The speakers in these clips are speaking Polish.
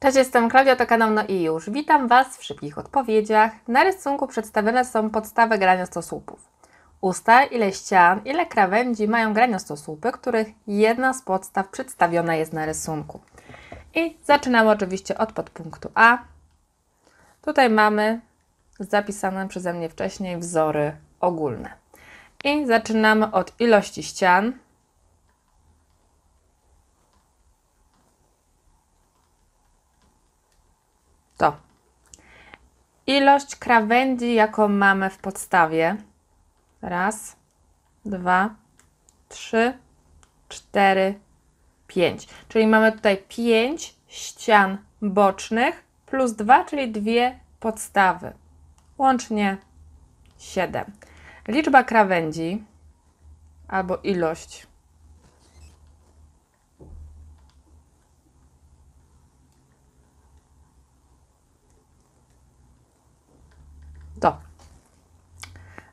Cześć, jestem Klaudia, to kanał No i już. Witam Was w szybkich odpowiedziach. Na rysunku przedstawione są podstawy stosłupów. Usta, ile ścian, ile krawędzi mają stosłupy, których jedna z podstaw przedstawiona jest na rysunku. I zaczynamy oczywiście od podpunktu A. Tutaj mamy zapisane przeze mnie wcześniej wzory ogólne. I zaczynamy od ilości ścian, ilość krawędzi, jaką mamy w podstawie. Raz, dwa, trzy, cztery, pięć. Czyli mamy tutaj pięć ścian bocznych plus dwa, czyli dwie podstawy. Łącznie siedem. Liczba krawędzi albo ilość to.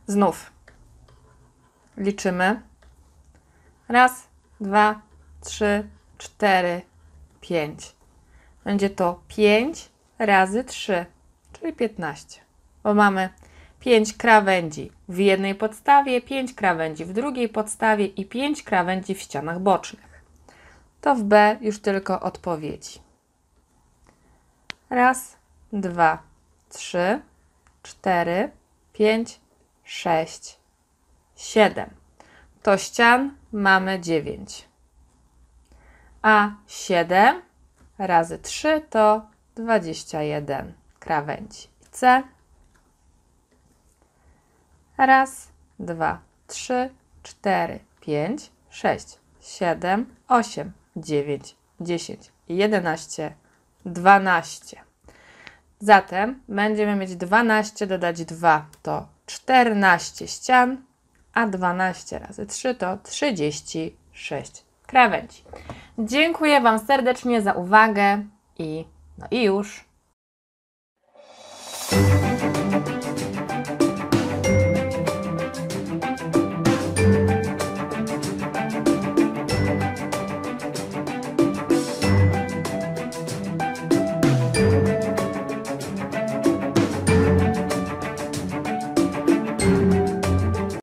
Znów liczymy. Raz, dwa, trzy, cztery, pięć. Będzie to pięć razy trzy, czyli piętnaście. Bo mamy pięć krawędzi w jednej podstawie, pięć krawędzi w drugiej podstawie i pięć krawędzi w ścianach bocznych. To w B już tylko odpowiedzi. Raz, dwa, trzy, 4, 5, 6, 7. To ścian mamy 9. A 7 razy 3 to 21 krawędzi. C. Raz, dwa, trzy, cztery, pięć, sześć, siedem, osiem, dziewięć, dziesięć, jedenaście, dwanaście. Zatem będziemy mieć 12 dodać 2 to 14 ścian, a 12 razy 3 to 36 krawędzi. Dziękuję Wam serdecznie za uwagę i no i już.